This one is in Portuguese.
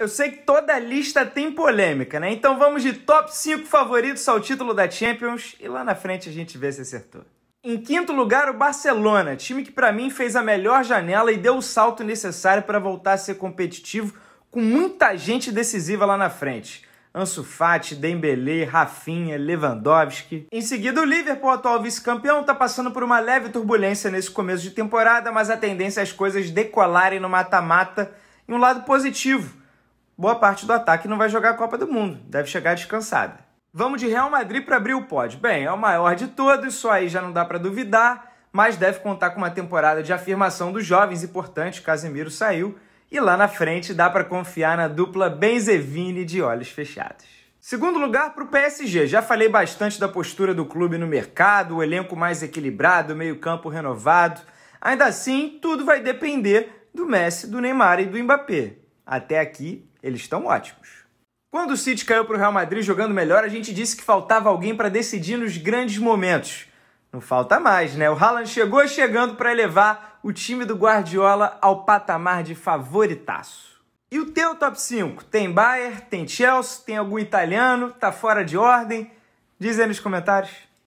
Eu sei que toda lista tem polêmica, né? Então vamos de top 5 favoritos ao título da Champions e lá na frente a gente vê se acertou. Em quinto lugar, o Barcelona, time que para mim fez a melhor janela e deu o salto necessário para voltar a ser competitivo com muita gente decisiva lá na frente. Ansu Fati, Dembélé, Rafinha, Lewandowski. Em seguida, o Liverpool, atual vice-campeão, está passando por uma leve turbulência nesse começo de temporada, mas a tendência é as coisas decolarem no mata-mata. E um lado positivo, boa parte do ataque não vai jogar a Copa do Mundo, deve chegar descansada. Vamos de Real Madrid para abrir o pódio. Bem, é o maior de todos, só aí já não dá para duvidar, mas deve contar com uma temporada de afirmação dos jovens importante, Casemiro saiu, e lá na frente dá para confiar na dupla Benzevini de olhos fechados. Segundo lugar para o PSG. Já falei bastante da postura do clube no mercado, o elenco mais equilibrado, meio-campo renovado. Ainda assim, tudo vai depender do Messi, do Neymar e do Mbappé. Até aqui, eles estão ótimos. Quando o City caiu para o Real Madrid jogando melhor, a gente disse que faltava alguém para decidir nos grandes momentos. Não falta mais, né? O Haaland chegou chegando para elevar o time do Guardiola ao patamar de favoritaço. E o teu top 5? Tem Bayern, tem Chelsea, tem algum italiano, tá fora de ordem? Diz aí nos comentários.